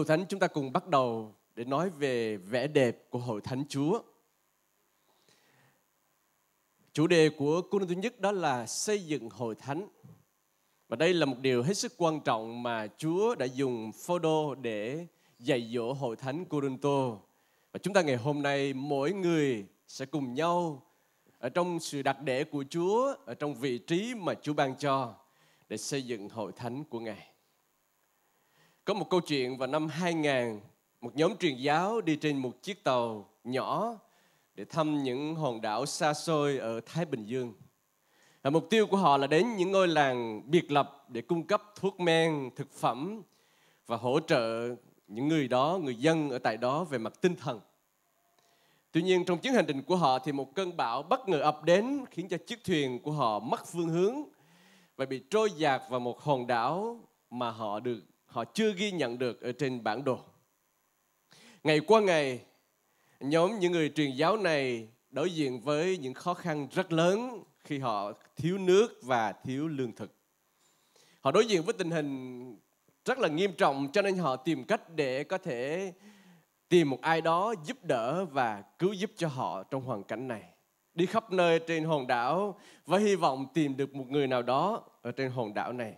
Hội Thánh chúng ta cùng bắt đầu để nói về vẻ đẹp của Hội Thánh Chúa. Chủ đề của cuốn thứ nhất đó là xây dựng Hội Thánh. Và đây là một điều hết sức quan trọng mà Chúa đã dùng phô để dạy dỗ Hội Thánh Corinto. Và chúng ta ngày hôm nay mỗi người sẽ cùng nhau ở trong sự đặc để của Chúa, ở trong vị trí mà Chúa ban cho để xây dựng Hội Thánh của Ngài. Có một câu chuyện vào năm 2000, một nhóm truyền giáo đi trên một chiếc tàu nhỏ để thăm những hòn đảo xa xôi ở Thái Bình Dương. Và mục tiêu của họ là đến những ngôi làng biệt lập để cung cấp thuốc men, thực phẩm và hỗ trợ những người đó, người dân ở tại đó về mặt tinh thần. Tuy nhiên trong chuyến hành trình của họ thì một cơn bão bất ngờ ập đến khiến cho chiếc thuyền của họ mất phương hướng và bị trôi dạt vào một hòn đảo mà họ được họ chưa ghi nhận được ở trên bản đồ. Ngày qua ngày, nhóm những người truyền giáo này đối diện với những khó khăn rất lớn khi họ thiếu nước và thiếu lương thực. Họ đối diện với tình hình rất là nghiêm trọng cho nên họ tìm cách để có thể tìm một ai đó giúp đỡ và cứu giúp cho họ trong hoàn cảnh này. Đi khắp nơi trên hòn đảo với hy vọng tìm được một người nào đó ở trên hòn đảo này.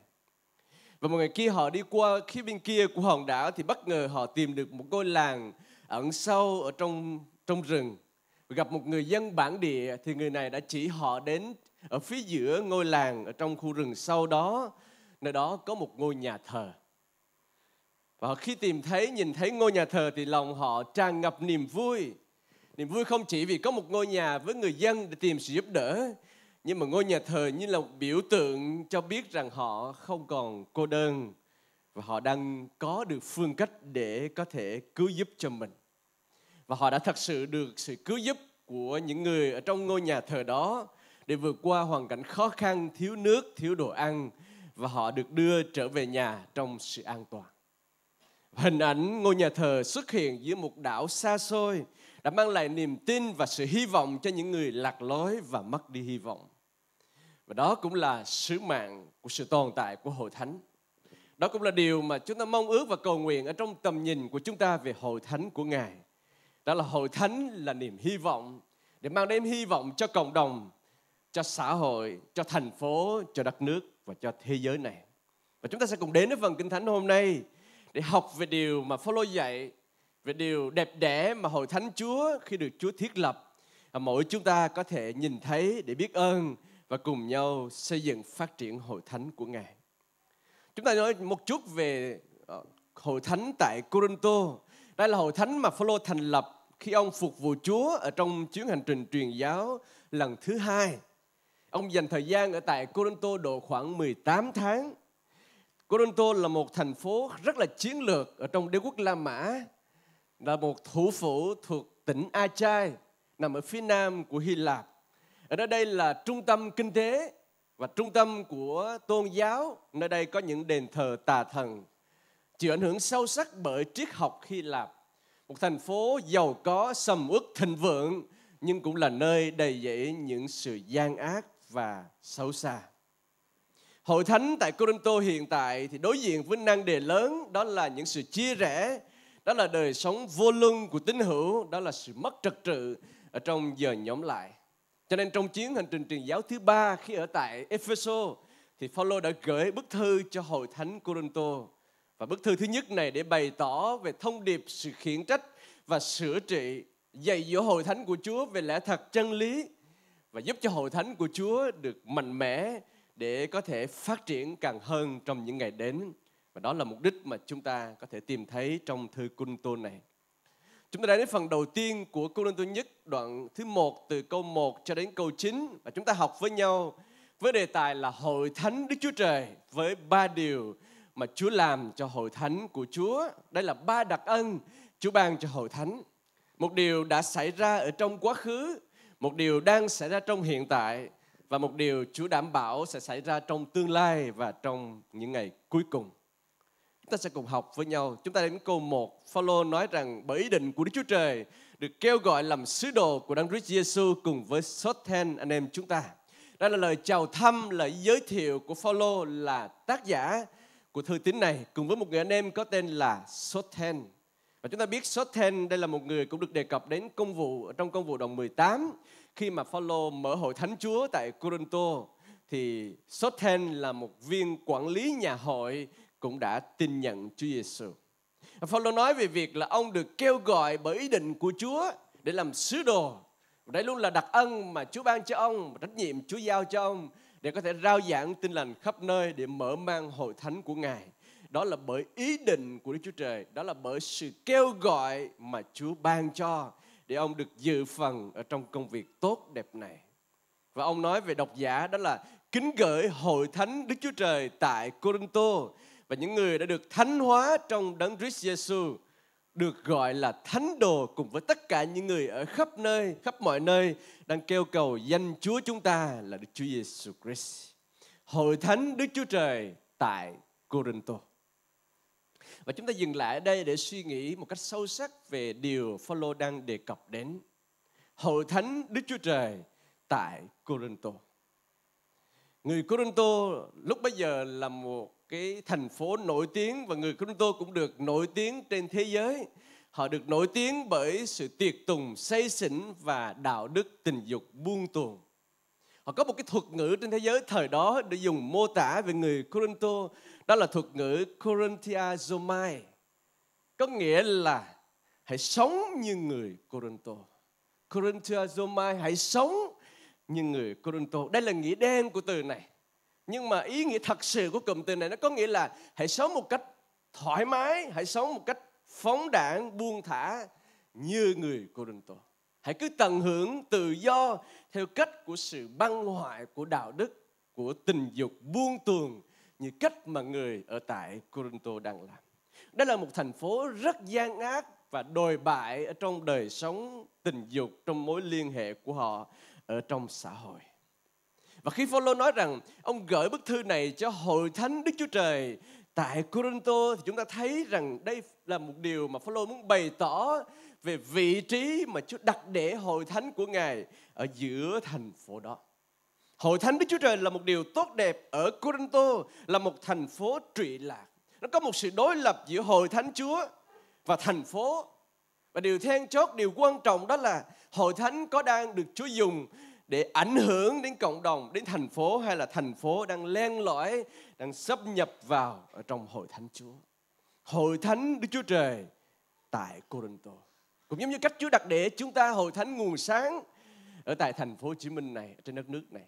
Và một ngày kia họ đi qua phía bên kia của hòn đảo thì bất ngờ họ tìm được một ngôi làng ẩn sâu ở trong trong rừng. Gặp một người dân bản địa thì người này đã chỉ họ đến ở phía giữa ngôi làng ở trong khu rừng sau đó nơi đó có một ngôi nhà thờ. Và khi tìm thấy, nhìn thấy ngôi nhà thờ thì lòng họ tràn ngập niềm vui. Niềm vui không chỉ vì có một ngôi nhà với người dân để tìm sự giúp đỡ, nhưng mà ngôi nhà thờ như là một biểu tượng cho biết rằng họ không còn cô đơn và họ đang có được phương cách để có thể cứu giúp cho mình và họ đã thật sự được sự cứu giúp của những người ở trong ngôi nhà thờ đó để vượt qua hoàn cảnh khó khăn thiếu nước thiếu đồ ăn và họ được đưa trở về nhà trong sự an toàn hình ảnh ngôi nhà thờ xuất hiện dưới một đảo xa xôi đã mang lại niềm tin và sự hy vọng cho những người lạc lối và mất đi hy vọng. Và đó cũng là sứ mạng của sự tồn tại của hội thánh. Đó cũng là điều mà chúng ta mong ước và cầu nguyện ở trong tầm nhìn của chúng ta về hội thánh của Ngài. Đó là hội thánh là niềm hy vọng để mang đến hy vọng cho cộng đồng, cho xã hội, cho thành phố, cho đất nước và cho thế giới này. Và chúng ta sẽ cùng đến với phần Kinh Thánh hôm nay để học về điều mà Phaolô dạy về điều đẹp đẽ mà hội thánh Chúa khi được Chúa thiết lập à, mỗi chúng ta có thể nhìn thấy để biết ơn và cùng nhau xây dựng phát triển hội thánh của Ngài. Chúng ta nói một chút về ờ, hội thánh tại Corinto. Đây là hội thánh mà Phaolô thành lập khi ông phục vụ Chúa ở trong chuyến hành trình truyền giáo lần thứ hai. Ông dành thời gian ở tại Corinto độ khoảng 18 tháng. Corinto là một thành phố rất là chiến lược ở trong đế quốc La Mã là một thủ phủ thuộc tỉnh Achai nằm ở phía nam của Hy Lạp. Ở nơi đây là trung tâm kinh tế và trung tâm của tôn giáo. Nơi đây có những đền thờ tà thần chịu ảnh hưởng sâu sắc bởi triết học Hy Lạp. Một thành phố giàu có, sầm uất thịnh vượng nhưng cũng là nơi đầy dẫy những sự gian ác và xấu xa. Hội thánh tại Corinto hiện tại thì đối diện với năng đề lớn đó là những sự chia rẽ đó là đời sống vô luân của tín hữu đó là sự mất trật tự ở trong giờ nhóm lại cho nên trong chuyến hành trình truyền giáo thứ ba khi ở tại Epheso thì Phaolô đã gửi bức thư cho hội thánh Corinto và bức thư thứ nhất này để bày tỏ về thông điệp sự khiển trách và sửa trị dạy dỗ hội thánh của Chúa về lẽ thật chân lý và giúp cho hội thánh của Chúa được mạnh mẽ để có thể phát triển càng hơn trong những ngày đến. Và đó là mục đích mà chúng ta có thể tìm thấy trong thư Tôn này. Chúng ta đã đến phần đầu tiên của Côn Tôn nhất, đoạn thứ 1 từ câu 1 cho đến câu 9 và chúng ta học với nhau với đề tài là Hội Thánh Đức Chúa Trời với ba điều mà Chúa làm cho Hội Thánh của Chúa. Đây là ba đặc ân Chúa ban cho Hội Thánh. Một điều đã xảy ra ở trong quá khứ, một điều đang xảy ra trong hiện tại và một điều Chúa đảm bảo sẽ xảy ra trong tương lai và trong những ngày cuối cùng. Chúng ta sẽ cùng học với nhau. Chúng ta đến câu 1. Phaolô nói rằng bởi ý định của Đức Chúa Trời được kêu gọi làm sứ đồ của Đấng Christ Jesus cùng với Sothen anh em chúng ta. Đây là lời chào thăm, lời giới thiệu của Phaolô là tác giả của thư tín này cùng với một người anh em có tên là Sothen. Và chúng ta biết Sothen đây là một người cũng được đề cập đến công vụ trong công vụ đồng 18 khi mà Phaolô mở hội thánh Chúa tại Corinto thì Sothen là một viên quản lý nhà hội cũng đã tin nhận Chúa Giêsu. Phaolô nói về việc là ông được kêu gọi bởi ý định của Chúa để làm sứ đồ. Đây luôn là đặc ân mà Chúa ban cho ông, trách nhiệm Chúa giao cho ông để có thể rao giảng tin lành khắp nơi để mở mang hội thánh của Ngài. Đó là bởi ý định của Đức Chúa Trời, đó là bởi sự kêu gọi mà Chúa ban cho để ông được dự phần ở trong công việc tốt đẹp này. Và ông nói về độc giả đó là kính gửi hội thánh Đức Chúa Trời tại Corinto và những người đã được thánh hóa trong đấng Christ Jesus được gọi là thánh đồ cùng với tất cả những người ở khắp nơi, khắp mọi nơi đang kêu cầu danh Chúa chúng ta là Đức Chúa Giêsu Christ. Hội thánh Đức Chúa Trời tại Corinto. Và chúng ta dừng lại ở đây để suy nghĩ một cách sâu sắc về điều Phaolô đang đề cập đến. Hội thánh Đức Chúa Trời tại Corinto. Người Corinto lúc bấy giờ là một cái thành phố nổi tiếng và người chúng tôi cũng được nổi tiếng trên thế giới. Họ được nổi tiếng bởi sự tiệc tùng, say xỉn và đạo đức tình dục buông tuồng. Họ có một cái thuật ngữ trên thế giới thời đó để dùng mô tả về người Corinto, đó là thuật ngữ Zomai Có nghĩa là hãy sống như người Corinto. Zomai hãy sống như người Corinto. Đây là nghĩa đen của từ này nhưng mà ý nghĩa thật sự của cụm từ này nó có nghĩa là hãy sống một cách thoải mái hãy sống một cách phóng đảng buông thả như người cô Đinh Tô hãy cứ tận hưởng tự do theo cách của sự băng hoại của đạo đức của tình dục buông tuồng như cách mà người ở tại Corinto đang làm. Đó là một thành phố rất gian ác và đồi bại ở trong đời sống tình dục trong mối liên hệ của họ ở trong xã hội. Và khi Phaolô nói rằng ông gửi bức thư này cho hội thánh Đức Chúa Trời tại Corinto thì chúng ta thấy rằng đây là một điều mà Phaolô muốn bày tỏ về vị trí mà Chúa đặt để hội thánh của Ngài ở giữa thành phố đó. Hội thánh Đức Chúa Trời là một điều tốt đẹp ở Corinto là một thành phố trụy lạc. Nó có một sự đối lập giữa hội thánh Chúa và thành phố. Và điều then chốt, điều quan trọng đó là hội thánh có đang được Chúa dùng để ảnh hưởng đến cộng đồng, đến thành phố hay là thành phố đang len lỏi, đang sắp nhập vào ở trong hội thánh Chúa. Hội thánh Đức Chúa Trời tại Corinto. Cũng giống như cách Chúa đặt để chúng ta hội thánh nguồn sáng ở tại thành phố Hồ Chí Minh này, trên đất nước này.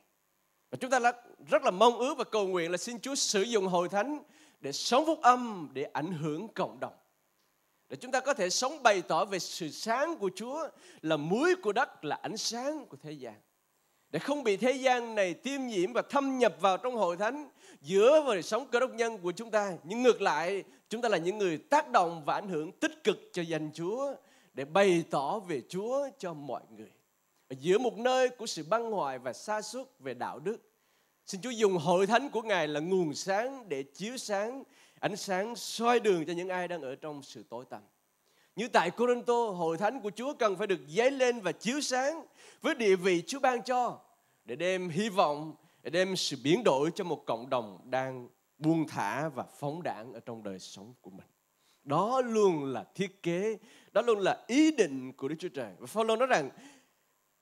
Và chúng ta là rất là mong ước và cầu nguyện là xin Chúa sử dụng hội thánh để sống phúc âm, để ảnh hưởng cộng đồng. Để chúng ta có thể sống bày tỏ về sự sáng của Chúa là muối của đất, là ánh sáng của thế gian để không bị thế gian này tiêm nhiễm và thâm nhập vào trong hội thánh giữa và đời sống cơ đốc nhân của chúng ta nhưng ngược lại chúng ta là những người tác động và ảnh hưởng tích cực cho danh Chúa để bày tỏ về Chúa cho mọi người ở giữa một nơi của sự băng hoại và xa suốt về đạo đức xin Chúa dùng hội thánh của Ngài là nguồn sáng để chiếu sáng ánh sáng soi đường cho những ai đang ở trong sự tối tăm như tại Corinto, hội thánh của Chúa cần phải được dấy lên và chiếu sáng với địa vị Chúa ban cho để đem hy vọng, để đem sự biến đổi cho một cộng đồng đang buông thả và phóng đảng ở trong đời sống của mình. Đó luôn là thiết kế, đó luôn là ý định của Đức Chúa Trời. Và Phaolô nói rằng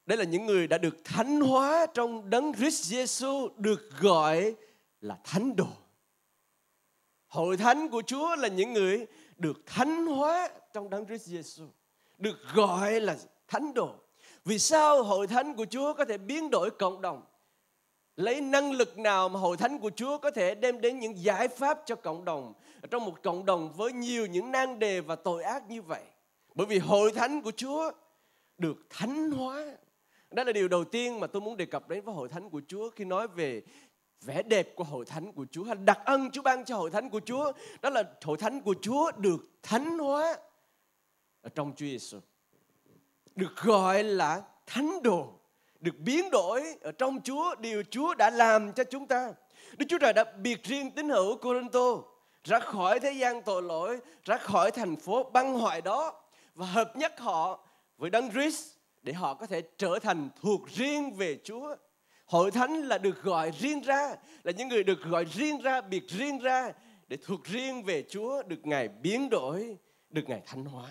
đây là những người đã được thánh hóa trong đấng Christ Jesus được gọi là thánh đồ. Hội thánh của Chúa là những người được thánh hóa trong đấng Christ Jesus được gọi là thánh đồ. Vì sao hội thánh của Chúa có thể biến đổi cộng đồng? Lấy năng lực nào mà hội thánh của Chúa có thể đem đến những giải pháp cho cộng đồng trong một cộng đồng với nhiều những nan đề và tội ác như vậy? Bởi vì hội thánh của Chúa được thánh hóa. Đó là điều đầu tiên mà tôi muốn đề cập đến với hội thánh của Chúa khi nói về vẻ đẹp của hội thánh của Chúa hay đặc ân Chúa ban cho hội thánh của Chúa đó là hội thánh của Chúa được thánh hóa ở trong Chúa Giêsu được gọi là thánh đồ được biến đổi ở trong Chúa điều Chúa đã làm cho chúng ta Đức Chúa Trời đã biệt riêng tín hữu Corinto ra khỏi thế gian tội lỗi ra khỏi thành phố băng hoại đó và hợp nhất họ với Đấng Christ để họ có thể trở thành thuộc riêng về Chúa Hội thánh là được gọi riêng ra, là những người được gọi riêng ra, biệt riêng ra để thuộc riêng về Chúa, được Ngài biến đổi, được Ngài thánh hóa.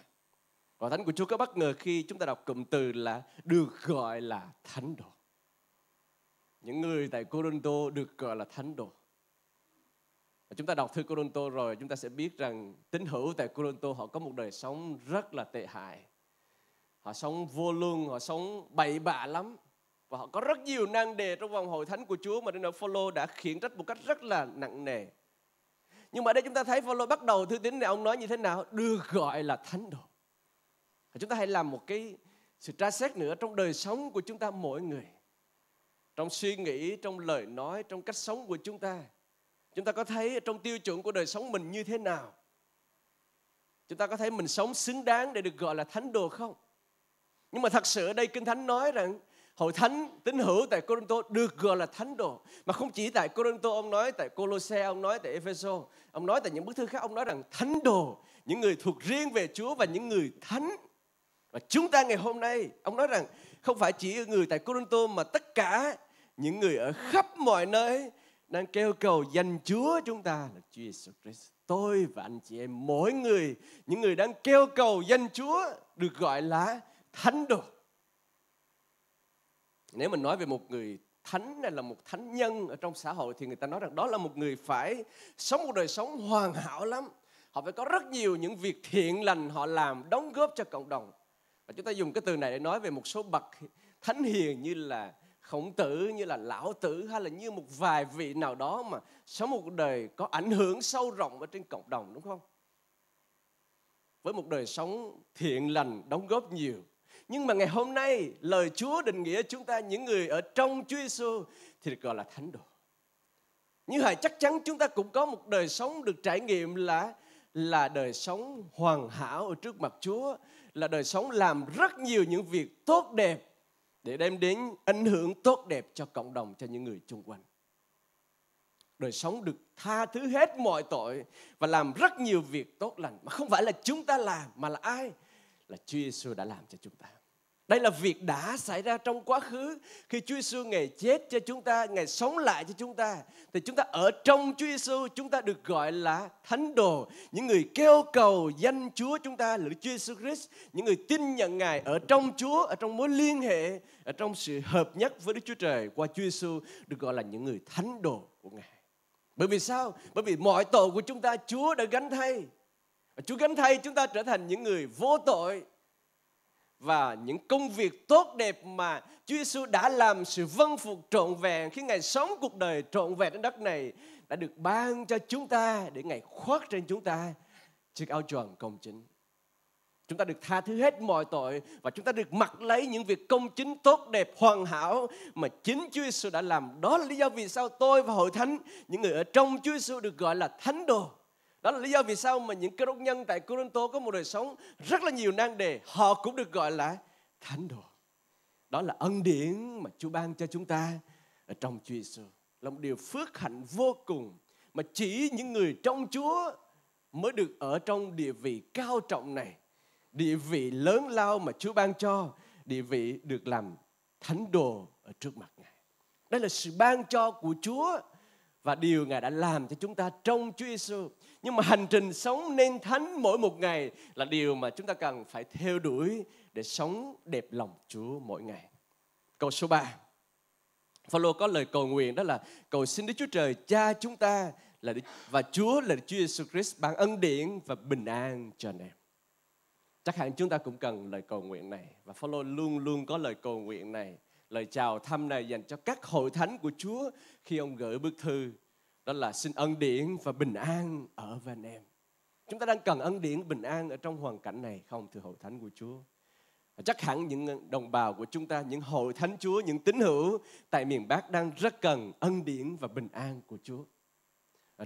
Và Thánh của Chúa có bất ngờ khi chúng ta đọc cụm từ là được gọi là thánh đồ. Những người tại Corinto được gọi là thánh đồ. Và chúng ta đọc thư Corinto rồi chúng ta sẽ biết rằng tín hữu tại Corinto họ có một đời sống rất là tệ hại. Họ sống vô lương, họ sống bậy bạ lắm. Và họ có rất nhiều nan đề trong vòng hội thánh của Chúa mà Đức Phaolô đã khiển trách một cách rất là nặng nề. Nhưng mà đây chúng ta thấy Phaolô bắt đầu thư tín này ông nói như thế nào? Được gọi là thánh đồ. Chúng ta hãy làm một cái sự tra xét nữa trong đời sống của chúng ta mỗi người. Trong suy nghĩ, trong lời nói, trong cách sống của chúng ta. Chúng ta có thấy trong tiêu chuẩn của đời sống mình như thế nào? Chúng ta có thấy mình sống xứng đáng để được gọi là thánh đồ không? Nhưng mà thật sự ở đây Kinh Thánh nói rằng hội thánh tín hữu tại Corinto được gọi là thánh đồ mà không chỉ tại Corinto ông nói tại Colosse ông nói tại Epheso ông nói tại những bức thư khác ông nói rằng thánh đồ những người thuộc riêng về Chúa và những người thánh và chúng ta ngày hôm nay, ông nói rằng không phải chỉ người tại Corinto mà tất cả những người ở khắp mọi nơi đang kêu cầu danh Chúa chúng ta là Chúa Jesus Christ. Tôi và anh chị em mỗi người, những người đang kêu cầu danh Chúa được gọi là thánh đồ. Nếu mình nói về một người thánh này là một thánh nhân ở trong xã hội thì người ta nói rằng đó là một người phải sống một đời sống hoàn hảo lắm. Họ phải có rất nhiều những việc thiện lành họ làm đóng góp cho cộng đồng và chúng ta dùng cái từ này để nói về một số bậc thánh hiền như là khổng tử như là lão tử hay là như một vài vị nào đó mà sống một đời có ảnh hưởng sâu rộng ở trên cộng đồng đúng không với một đời sống thiện lành đóng góp nhiều nhưng mà ngày hôm nay lời Chúa định nghĩa chúng ta những người ở trong Chúa Giêsu thì được gọi là thánh đồ. Như vậy chắc chắn chúng ta cũng có một đời sống được trải nghiệm là là đời sống hoàn hảo ở trước mặt Chúa là đời sống làm rất nhiều những việc tốt đẹp để đem đến ảnh hưởng tốt đẹp cho cộng đồng, cho những người xung quanh. Đời sống được tha thứ hết mọi tội và làm rất nhiều việc tốt lành mà không phải là chúng ta làm mà là ai? Là Chúa Giêsu đã làm cho chúng ta. Đây là việc đã xảy ra trong quá khứ khi Chúa Giêsu ngày chết cho chúng ta, ngày sống lại cho chúng ta thì chúng ta ở trong Chúa Giêsu chúng ta được gọi là thánh đồ, những người kêu cầu danh Chúa chúng ta là Chúa Giêsu Christ, những người tin nhận Ngài ở trong Chúa, ở trong mối liên hệ, ở trong sự hợp nhất với Đức Chúa Trời qua Chúa Giêsu được gọi là những người thánh đồ của Ngài. Bởi vì sao? Bởi vì mọi tội của chúng ta Chúa đã gánh thay. Chúa gánh thay chúng ta trở thành những người vô tội và những công việc tốt đẹp mà Chúa Giêsu đã làm sự vâng phục trọn vẹn khi Ngài sống cuộc đời trọn vẹn trên đất này đã được ban cho chúng ta để Ngài khoác trên chúng ta chiếc áo choàng công chính. Chúng ta được tha thứ hết mọi tội và chúng ta được mặc lấy những việc công chính tốt đẹp hoàn hảo mà chính Chúa Giêsu đã làm. Đó là lý do vì sao tôi và hội thánh, những người ở trong Chúa Giêsu được gọi là thánh đồ. Đó là lý do vì sao mà những cơ đốc nhân tại Corinto có một đời sống rất là nhiều nan đề. Họ cũng được gọi là thánh đồ. Đó là ân điển mà Chúa ban cho chúng ta ở trong Chúa Giêsu. Là một điều phước hạnh vô cùng mà chỉ những người trong Chúa mới được ở trong địa vị cao trọng này. Địa vị lớn lao mà Chúa ban cho, địa vị được làm thánh đồ ở trước mặt Ngài. Đây là sự ban cho của Chúa và điều Ngài đã làm cho chúng ta trong Chúa Giêsu nhưng mà hành trình sống nên thánh mỗi một ngày là điều mà chúng ta cần phải theo đuổi để sống đẹp lòng Chúa mỗi ngày. Câu số 3. Phaolô có lời cầu nguyện đó là cầu xin Đức Chúa Trời Cha chúng ta là và Chúa là Đức Chúa Jesus Christ ban ân điển và bình an cho anh em. Chắc hẳn chúng ta cũng cần lời cầu nguyện này và Phaolô luôn luôn có lời cầu nguyện này, lời chào thăm này dành cho các hội thánh của Chúa khi ông gửi bức thư đó là xin ân điển và bình an ở với anh em chúng ta đang cần ân điển bình an ở trong hoàn cảnh này không thưa hội thánh của chúa chắc hẳn những đồng bào của chúng ta những hội thánh chúa những tín hữu tại miền bắc đang rất cần ân điển và bình an của chúa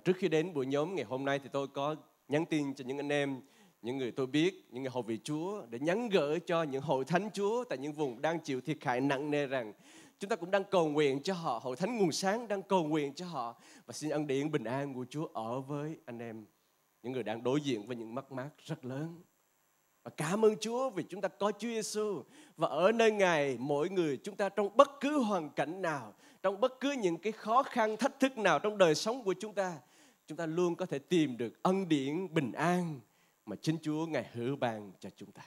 trước khi đến buổi nhóm ngày hôm nay thì tôi có nhắn tin cho những anh em những người tôi biết những người hầu vị chúa để nhắn gửi cho những hội thánh chúa tại những vùng đang chịu thiệt hại nặng nề rằng Chúng ta cũng đang cầu nguyện cho họ, Hội Thánh Nguồn Sáng đang cầu nguyện cho họ và xin ân điển bình an của Chúa ở với anh em, những người đang đối diện với những mất mát rất lớn. Và cảm ơn Chúa vì chúng ta có Chúa Giêsu và ở nơi Ngài mỗi người chúng ta trong bất cứ hoàn cảnh nào, trong bất cứ những cái khó khăn thách thức nào trong đời sống của chúng ta, chúng ta luôn có thể tìm được ân điển bình an mà chính Chúa Ngài hứa ban cho chúng ta.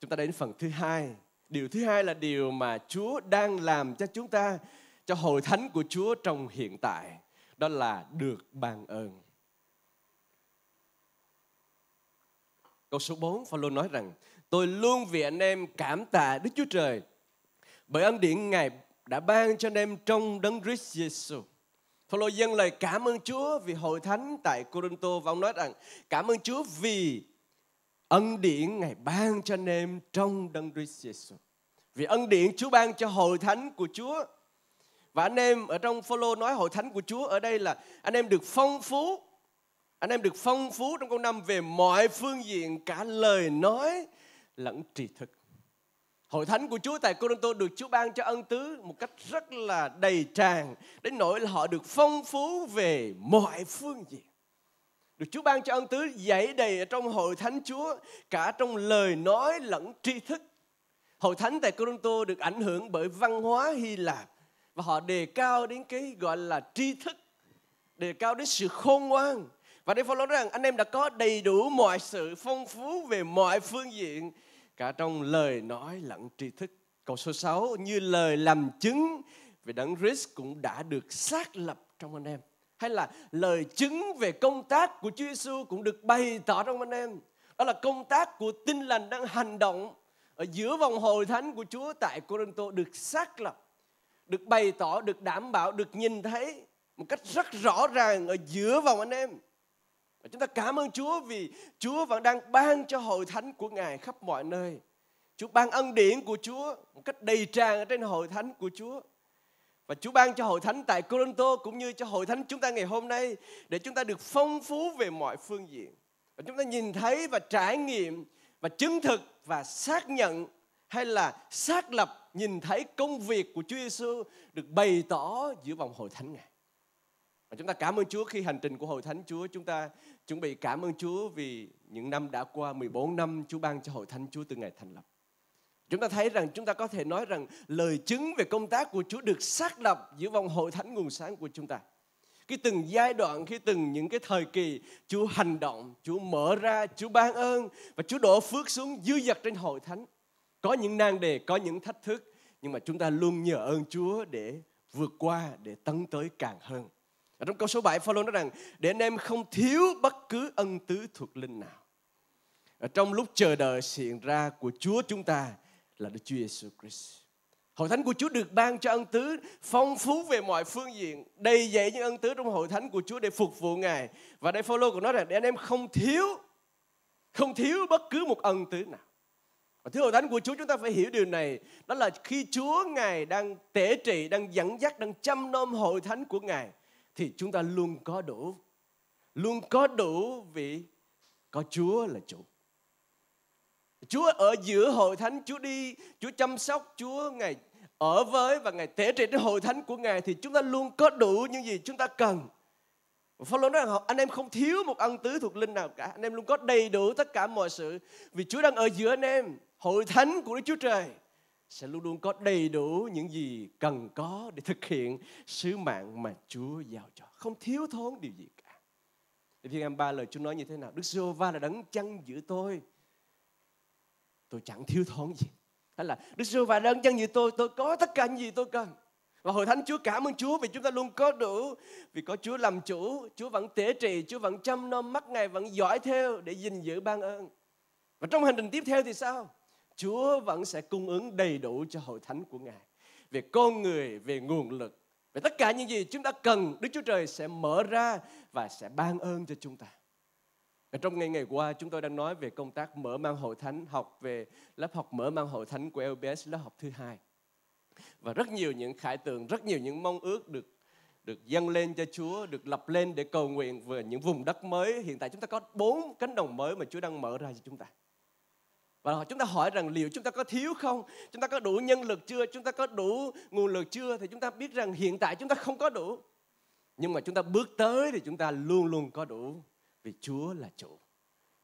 Chúng ta đến phần thứ hai Điều thứ hai là điều mà Chúa đang làm cho chúng ta, cho hội thánh của Chúa trong hiện tại. Đó là được ban ơn. Câu số 4, Phaolô nói rằng, tôi luôn vì anh em cảm tạ Đức Chúa Trời bởi ân điển Ngài đã ban cho anh em trong đấng Christ Jesus. Phaolô dâng lời cảm ơn Chúa vì hội thánh tại Corinto và ông nói rằng cảm ơn Chúa vì ân điển Ngài ban cho anh em trong Đấng Christ Jesus. Vì ân điển Chúa ban cho hội thánh của Chúa. Và anh em ở trong follow nói hội thánh của Chúa ở đây là anh em được phong phú. Anh em được phong phú trong câu năm về mọi phương diện cả lời nói lẫn trí thức. Hội thánh của Chúa tại Corinto được Chúa ban cho ân tứ một cách rất là đầy tràn đến nỗi là họ được phong phú về mọi phương diện. Được Chúa ban cho ân tứ dãy đầy ở trong hội thánh Chúa, cả trong lời nói lẫn tri thức. Hội thánh tại Corinto được ảnh hưởng bởi văn hóa Hy Lạp và họ đề cao đến cái gọi là tri thức, đề cao đến sự khôn ngoan. Và đây Phaolô nói rằng anh em đã có đầy đủ mọi sự phong phú về mọi phương diện, cả trong lời nói lẫn tri thức. Câu số 6 như lời làm chứng về đấng Christ cũng đã được xác lập trong anh em hay là lời chứng về công tác của Chúa Giêsu cũng được bày tỏ trong anh em. Đó là công tác của tinh lành đang hành động ở giữa vòng hội thánh của Chúa tại Corinto được xác lập, được bày tỏ, được đảm bảo, được nhìn thấy một cách rất rõ ràng ở giữa vòng anh em. Và chúng ta cảm ơn Chúa vì Chúa vẫn đang ban cho hội thánh của Ngài khắp mọi nơi. Chúa ban ân điển của Chúa một cách đầy tràn ở trên hội thánh của Chúa. Và Chúa ban cho hội thánh tại Corinto cũng như cho hội thánh chúng ta ngày hôm nay để chúng ta được phong phú về mọi phương diện. Và chúng ta nhìn thấy và trải nghiệm và chứng thực và xác nhận hay là xác lập nhìn thấy công việc của Chúa Giêsu được bày tỏ giữa vòng hội thánh Ngài. Và chúng ta cảm ơn Chúa khi hành trình của hội thánh Chúa chúng ta chuẩn bị cảm ơn Chúa vì những năm đã qua 14 năm Chúa ban cho hội thánh Chúa từ ngày thành lập. Chúng ta thấy rằng chúng ta có thể nói rằng lời chứng về công tác của Chúa được xác lập giữa vòng hội thánh nguồn sáng của chúng ta. Khi từng giai đoạn, khi từng những cái thời kỳ, Chúa hành động, Chúa mở ra, Chúa ban ơn và Chúa đổ phước xuống dư dật trên hội thánh. Có những nan đề, có những thách thức, nhưng mà chúng ta luôn nhờ ơn Chúa để vượt qua, để tấn tới càng hơn. Ở trong câu số 7, Phaolô nói rằng để anh em không thiếu bất cứ ân tứ thuộc linh nào. Ở trong lúc chờ đợi hiện ra của Chúa chúng ta, là Đức Chúa Giêsu Christ. Hội thánh của Chúa được ban cho ân tứ phong phú về mọi phương diện, đầy dẫy những ân tứ trong hội thánh của Chúa để phục vụ Ngài. Và đây Phaolô của nó là để anh em không thiếu không thiếu bất cứ một ân tứ nào. Và thưa hội thánh của Chúa chúng ta phải hiểu điều này, đó là khi Chúa Ngài đang tể trị, đang dẫn dắt, đang chăm nom hội thánh của Ngài thì chúng ta luôn có đủ. Luôn có đủ vì có Chúa là chủ. Chúa ở giữa hội thánh, Chúa đi, Chúa chăm sóc, Chúa ngày ở với và ngày tế trị đến hội thánh của Ngài thì chúng ta luôn có đủ những gì chúng ta cần. Phaolô nói rằng anh em không thiếu một ân tứ thuộc linh nào cả, anh em luôn có đầy đủ tất cả mọi sự vì Chúa đang ở giữa anh em, hội thánh của Đức Chúa Trời sẽ luôn luôn có đầy đủ những gì cần có để thực hiện sứ mạng mà Chúa giao cho, không thiếu thốn điều gì cả. Vì em ba lời Chúa nói như thế nào? Đức Giê-hô-va là đấng chăn giữ tôi tôi chẳng thiếu thốn gì hay là Đức Chúa và đơn chân như tôi tôi có tất cả những gì tôi cần và hội thánh Chúa cảm ơn Chúa vì chúng ta luôn có đủ vì có Chúa làm chủ Chúa vẫn tế trì Chúa vẫn chăm nom mắt Ngài vẫn dõi theo để gìn giữ ban ơn và trong hành trình tiếp theo thì sao Chúa vẫn sẽ cung ứng đầy đủ cho hội thánh của Ngài về con người về nguồn lực về tất cả những gì chúng ta cần Đức Chúa Trời sẽ mở ra và sẽ ban ơn cho chúng ta trong ngày ngày qua chúng tôi đang nói về công tác mở mang hội thánh, học về lớp học mở mang hội thánh của LBS lớp học thứ hai. Và rất nhiều những khải tượng, rất nhiều những mong ước được được dâng lên cho Chúa, được lập lên để cầu nguyện về những vùng đất mới. Hiện tại chúng ta có bốn cánh đồng mới mà Chúa đang mở ra cho chúng ta. Và chúng ta hỏi rằng liệu chúng ta có thiếu không? Chúng ta có đủ nhân lực chưa? Chúng ta có đủ nguồn lực chưa? Thì chúng ta biết rằng hiện tại chúng ta không có đủ. Nhưng mà chúng ta bước tới thì chúng ta luôn luôn có đủ vì Chúa là chủ.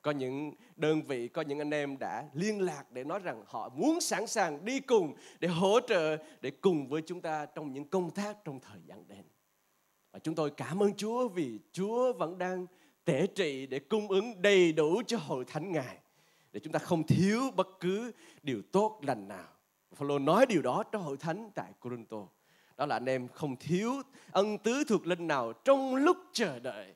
Có những đơn vị, có những anh em đã liên lạc để nói rằng họ muốn sẵn sàng đi cùng để hỗ trợ, để cùng với chúng ta trong những công tác trong thời gian đến. Và chúng tôi cảm ơn Chúa vì Chúa vẫn đang tể trị để cung ứng đầy đủ cho hội thánh Ngài. Để chúng ta không thiếu bất cứ điều tốt lành nào. Phaolô nói điều đó cho hội thánh tại Corinto. Đó là anh em không thiếu ân tứ thuộc linh nào trong lúc chờ đợi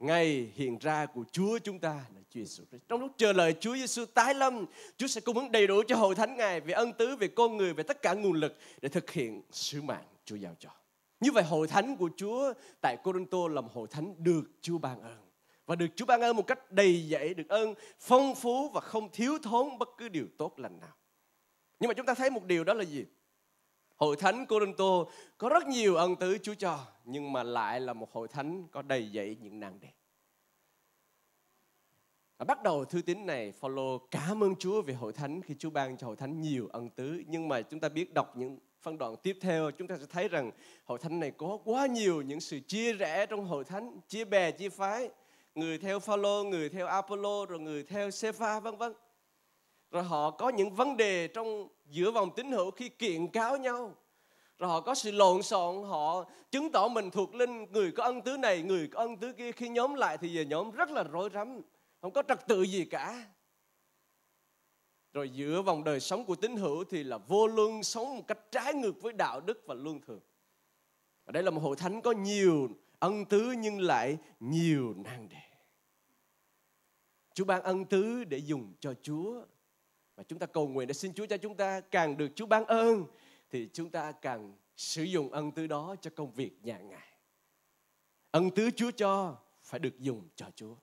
ngày hiện ra của Chúa chúng ta là Chúa Giêsu Christ. Trong lúc chờ lời Chúa Giêsu tái lâm, Chúa sẽ cung ứng đầy đủ cho hội thánh Ngài về ân tứ, về con người, về tất cả nguồn lực để thực hiện sứ mạng Chúa giao cho. Như vậy hội thánh của Chúa tại Corinto là một hội thánh được Chúa ban ơn và được Chúa ban ơn một cách đầy dẫy được ơn phong phú và không thiếu thốn bất cứ điều tốt lành nào. Nhưng mà chúng ta thấy một điều đó là gì? hội thánh của Corinto có rất nhiều ân tứ Chúa cho nhưng mà lại là một hội thánh có đầy dẫy những nàng đẹp. Và bắt đầu thư tín này Phaolô cảm ơn Chúa về hội thánh khi Chúa ban cho hội thánh nhiều ân tứ nhưng mà chúng ta biết đọc những phân đoạn tiếp theo chúng ta sẽ thấy rằng hội thánh này có quá nhiều những sự chia rẽ trong hội thánh chia bè chia phái người theo Phaolô người theo Apollo rồi người theo Cepha vân vân rồi họ có những vấn đề trong giữa vòng tín hữu khi kiện cáo nhau rồi họ có sự lộn xộn họ chứng tỏ mình thuộc linh người có ân tứ này người có ân tứ kia khi nhóm lại thì về nhóm rất là rối rắm không có trật tự gì cả rồi giữa vòng đời sống của tín hữu thì là vô luân sống một cách trái ngược với đạo đức và luân thường ở đây là một hội thánh có nhiều ân tứ nhưng lại nhiều nan đề Chúa ban ân tứ để dùng cho Chúa và chúng ta cầu nguyện để xin Chúa cho chúng ta càng được Chúa ban ơn thì chúng ta càng sử dụng ân tứ đó cho công việc nhà ngài. Ân tứ Chúa cho phải được dùng cho Chúa.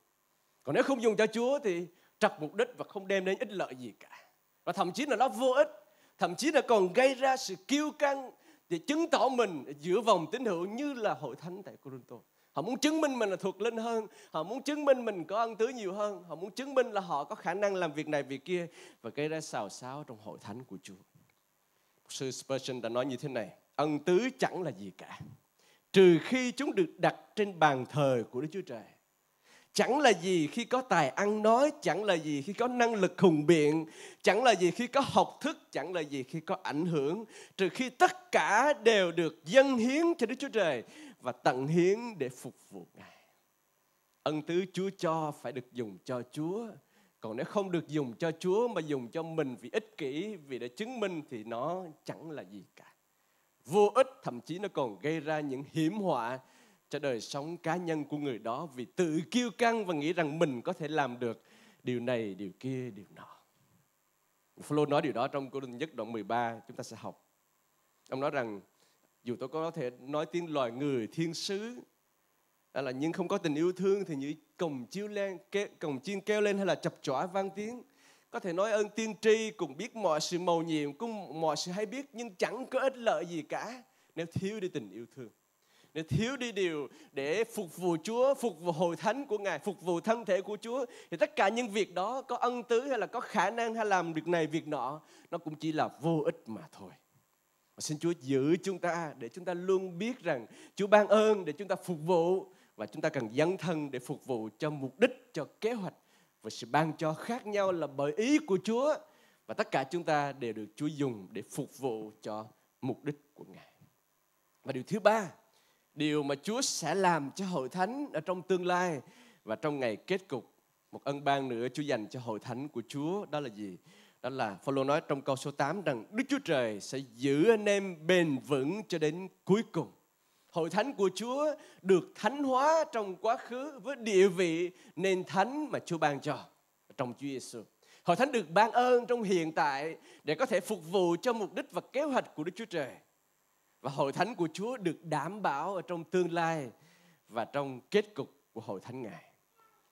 Còn nếu không dùng cho Chúa thì trật mục đích và không đem đến ích lợi gì cả. Và thậm chí là nó vô ích, thậm chí là còn gây ra sự kiêu căng để chứng tỏ mình giữa vòng tín hữu như là hội thánh tại Corinto họ muốn chứng minh mình là thuộc linh hơn họ muốn chứng minh mình có ân tứ nhiều hơn họ muốn chứng minh là họ có khả năng làm việc này việc kia và gây ra xào xáo trong hội thánh của Chúa sư Spurgeon đã nói như thế này ân tứ chẳng là gì cả trừ khi chúng được đặt trên bàn thờ của Đức Chúa Trời chẳng là gì khi có tài ăn nói chẳng là gì khi có năng lực hùng biện chẳng là gì khi có học thức chẳng là gì khi có ảnh hưởng trừ khi tất cả đều được dâng hiến cho đức chúa trời và tận hiến để phục vụ Ngài. Ân tứ Chúa cho phải được dùng cho Chúa. Còn nếu không được dùng cho Chúa mà dùng cho mình vì ích kỷ, vì để chứng minh thì nó chẳng là gì cả. Vô ích thậm chí nó còn gây ra những hiểm họa cho đời sống cá nhân của người đó vì tự kiêu căng và nghĩ rằng mình có thể làm được điều này, điều kia, điều nọ. Phaolô nói điều đó trong Cô Đinh Nhất đoạn 13 chúng ta sẽ học. Ông nói rằng dù tôi có thể nói tiếng loài người thiên sứ hay là nhưng không có tình yêu thương thì như cồng chiêu lên ke, cồng chiên kêu lên hay là chập chỏa vang tiếng có thể nói ơn tiên tri cùng biết mọi sự màu nhiệm cũng mọi sự hay biết nhưng chẳng có ích lợi gì cả nếu thiếu đi tình yêu thương nếu thiếu đi điều để phục vụ Chúa, phục vụ hội thánh của Ngài, phục vụ thân thể của Chúa thì tất cả những việc đó có ân tứ hay là có khả năng hay làm việc này việc nọ nó cũng chỉ là vô ích mà thôi xin Chúa giữ chúng ta để chúng ta luôn biết rằng Chúa ban ơn để chúng ta phục vụ và chúng ta cần dấn thân để phục vụ cho mục đích, cho kế hoạch và sự ban cho khác nhau là bởi ý của Chúa và tất cả chúng ta đều được Chúa dùng để phục vụ cho mục đích của Ngài. Và điều thứ ba, điều mà Chúa sẽ làm cho hội thánh ở trong tương lai và trong ngày kết cục một ân ban nữa Chúa dành cho hội thánh của Chúa đó là gì? Đó là Phaolô nói trong câu số 8 rằng Đức Chúa Trời sẽ giữ anh em bền vững cho đến cuối cùng. Hội thánh của Chúa được thánh hóa trong quá khứ với địa vị nền thánh mà Chúa ban cho trong Chúa Giêsu. Hội thánh được ban ơn trong hiện tại để có thể phục vụ cho mục đích và kế hoạch của Đức Chúa Trời. Và hội thánh của Chúa được đảm bảo ở trong tương lai và trong kết cục của hội thánh Ngài.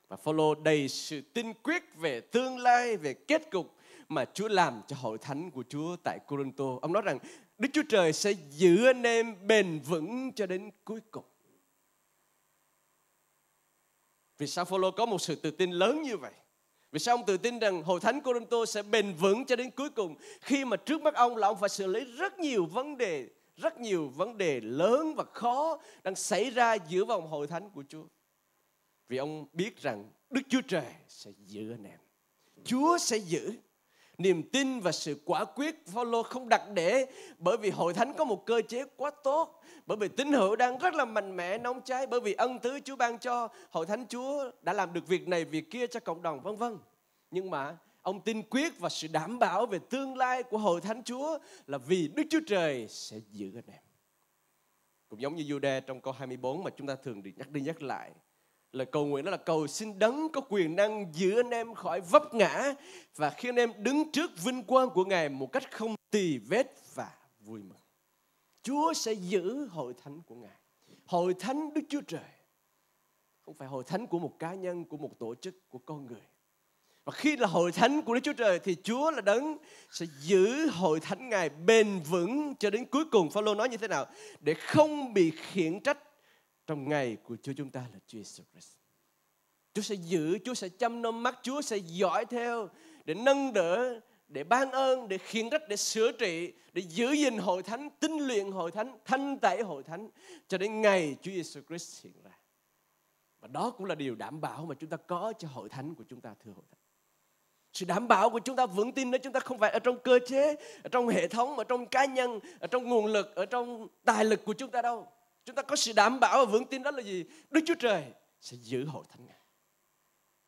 Và Phaolô đầy sự tin quyết về tương lai, về kết cục mà Chúa làm cho hội thánh của Chúa tại Corinto. Ông nói rằng Đức Chúa Trời sẽ giữ anh em bền vững cho đến cuối cùng. Vì sao Phaolô có một sự tự tin lớn như vậy? Vì sao ông tự tin rằng hội thánh Corinto sẽ bền vững cho đến cuối cùng khi mà trước mắt ông là ông phải xử lý rất nhiều vấn đề, rất nhiều vấn đề lớn và khó đang xảy ra giữa vòng hội thánh của Chúa. Vì ông biết rằng Đức Chúa Trời sẽ giữ anh em. Chúa sẽ giữ niềm tin và sự quả quyết Phaolô không đặt để bởi vì hội thánh có một cơ chế quá tốt bởi vì tín hữu đang rất là mạnh mẽ nóng cháy bởi vì ân tứ Chúa ban cho hội thánh Chúa đã làm được việc này việc kia cho cộng đồng vân vân nhưng mà ông tin quyết và sự đảm bảo về tương lai của hội thánh Chúa là vì Đức Chúa Trời sẽ giữ anh em cũng giống như Jude trong câu 24 mà chúng ta thường được nhắc đi nhắc lại lời cầu nguyện đó là cầu xin đấng có quyền năng giữ anh em khỏi vấp ngã và khi anh em đứng trước vinh quang của Ngài một cách không tì vết và vui mừng. Chúa sẽ giữ hội thánh của Ngài. Hội thánh Đức Chúa Trời. Không phải hội thánh của một cá nhân, của một tổ chức, của con người. Và khi là hội thánh của Đức Chúa Trời thì Chúa là đấng sẽ giữ hội thánh Ngài bền vững cho đến cuối cùng. Phaolô nói như thế nào? Để không bị khiển trách trong ngày của Chúa chúng ta là Chúa Jesus Christ. Chúa sẽ giữ, Chúa sẽ chăm nom mắt, Chúa sẽ dõi theo để nâng đỡ, để ban ơn, để khiến trách, để sửa trị, để giữ gìn hội thánh, tinh luyện hội thánh, thanh tẩy hội thánh cho đến ngày Chúa Jesus Christ hiện ra. Và đó cũng là điều đảm bảo mà chúng ta có cho hội thánh của chúng ta thưa hội thánh. Sự đảm bảo của chúng ta vững tin đó chúng ta không phải ở trong cơ chế, ở trong hệ thống, ở trong cá nhân, ở trong nguồn lực, ở trong tài lực của chúng ta đâu. Chúng ta có sự đảm bảo và vững tin đó là gì? Đức Chúa Trời sẽ giữ hội thánh Ngài.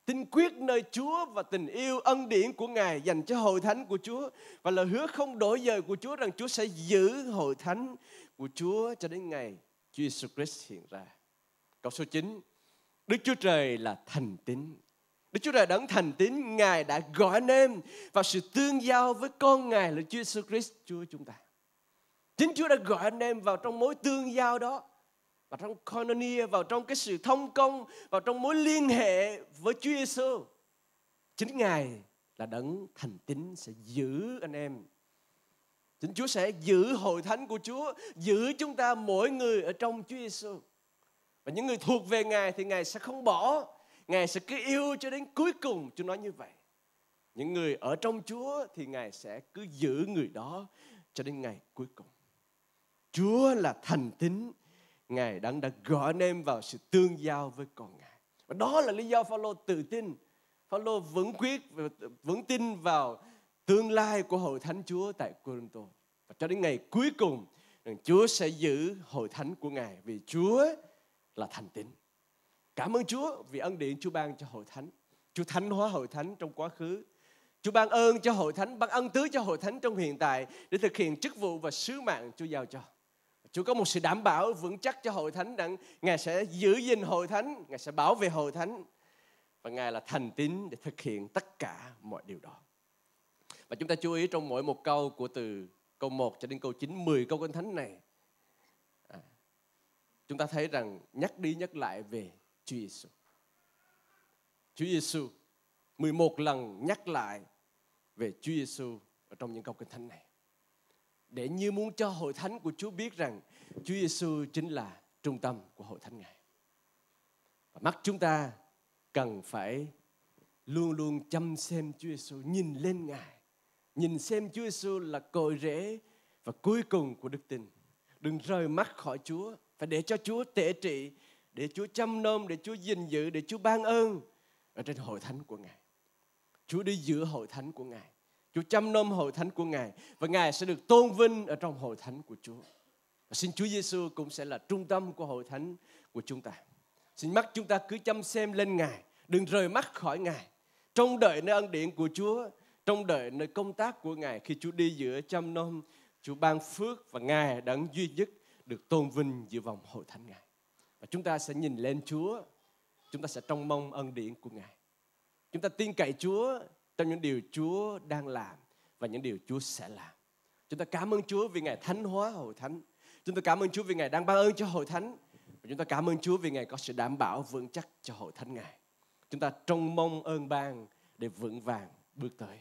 Tin quyết nơi Chúa và tình yêu ân điển của Ngài dành cho hội thánh của Chúa và lời hứa không đổi dời của Chúa rằng Chúa sẽ giữ hội thánh của Chúa cho đến ngày Chúa Jesus Christ hiện ra. Câu số 9. Đức Chúa Trời là thành tín. Đức Chúa Trời đấng thành tín, Ngài đã gọi nêm và sự tương giao với con Ngài là Chúa Jesus Christ, Chúa chúng ta. Chính Chúa đã gọi anh em vào trong mối tương giao đó vào trong koinonia, vào trong cái sự thông công, vào trong mối liên hệ với Chúa Giêsu. Chính Ngài là đấng thành tín sẽ giữ anh em. Chính Chúa sẽ giữ hội thánh của Chúa, giữ chúng ta mỗi người ở trong Chúa Giêsu. Và những người thuộc về Ngài thì Ngài sẽ không bỏ, Ngài sẽ cứ yêu cho đến cuối cùng, Chúa nói như vậy. Những người ở trong Chúa thì Ngài sẽ cứ giữ người đó cho đến ngày cuối cùng. Chúa là thành tín. Ngài đang đã gọi anh em vào sự tương giao với con Ngài. Và đó là lý do Phaolô tự tin. Phaolô vững quyết vững tin vào tương lai của hội thánh Chúa tại Corinto. Và cho đến ngày cuối cùng, rằng Chúa sẽ giữ hội thánh của Ngài vì Chúa là thành tín. Cảm ơn Chúa vì ân điển Chúa ban cho hội thánh. Chúa thánh hóa hội thánh trong quá khứ. Chúa ban ơn cho hội thánh, ban ân tứ cho hội thánh trong hiện tại để thực hiện chức vụ và sứ mạng Chúa giao cho. Chúa có một sự đảm bảo vững chắc cho hội thánh rằng Ngài sẽ giữ gìn hội thánh, Ngài sẽ bảo vệ hội thánh và Ngài là thành tín để thực hiện tất cả mọi điều đó. Và chúng ta chú ý trong mỗi một câu của từ câu 1 cho đến câu 9, 10 câu kinh thánh này. À, chúng ta thấy rằng nhắc đi nhắc lại về Chúa Giêsu. Chúa Giêsu 11 lần nhắc lại về Chúa Giêsu ở trong những câu kinh thánh này để như muốn cho hội thánh của Chúa biết rằng Chúa Giêsu chính là trung tâm của hội thánh Ngài. Và mắt chúng ta cần phải luôn luôn chăm xem Chúa Giêsu, nhìn lên Ngài, nhìn xem Chúa Giêsu là cội rễ và cuối cùng của đức tin. Đừng rời mắt khỏi Chúa, phải để cho Chúa tể trị, để Chúa chăm nom, để Chúa gìn giữ, để Chúa ban ơn ở trên hội thánh của Ngài. Chúa đi giữa hội thánh của Ngài. Chúa chăm nom hội thánh của Ngài và Ngài sẽ được tôn vinh ở trong hội thánh của Chúa. Và xin Chúa Giêsu cũng sẽ là trung tâm của hội thánh của chúng ta. Xin mắt chúng ta cứ chăm xem lên Ngài, đừng rời mắt khỏi Ngài. Trong đợi nơi ân điện của Chúa, trong đợi nơi công tác của Ngài khi Chúa đi giữa chăm nom, Chúa ban phước và Ngài đấng duy nhất được tôn vinh giữa vòng hội thánh Ngài. Và chúng ta sẽ nhìn lên Chúa, chúng ta sẽ trông mong ân điển của Ngài. Chúng ta tin cậy Chúa trong những điều Chúa đang làm và những điều Chúa sẽ làm. Chúng ta cảm ơn Chúa vì Ngài thánh hóa hội thánh. Chúng ta cảm ơn Chúa vì Ngài đang ban ơn cho hội thánh. Và chúng ta cảm ơn Chúa vì Ngài có sự đảm bảo vững chắc cho hội thánh Ngài. Chúng ta trông mong ơn ban để vững vàng bước tới.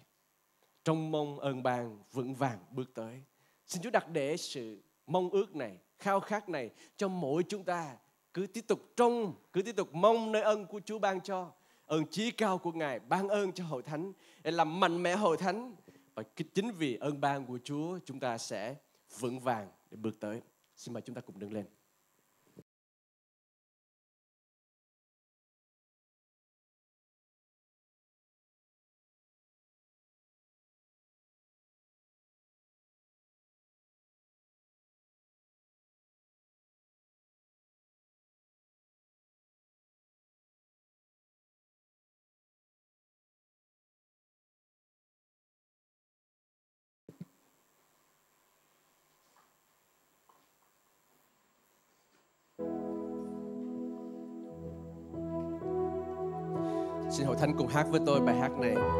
Trông mong ơn ban vững vàng bước tới. Xin Chúa đặt để sự mong ước này, khao khát này cho mỗi chúng ta cứ tiếp tục trông, cứ tiếp tục mong nơi ân của Chúa ban cho ơn trí cao của Ngài ban ơn cho hội thánh để làm mạnh mẽ hội thánh và chính vì ơn ban của Chúa chúng ta sẽ vững vàng để bước tới. Xin mời chúng ta cùng đứng lên. Thanh cùng hát với tôi bài hát này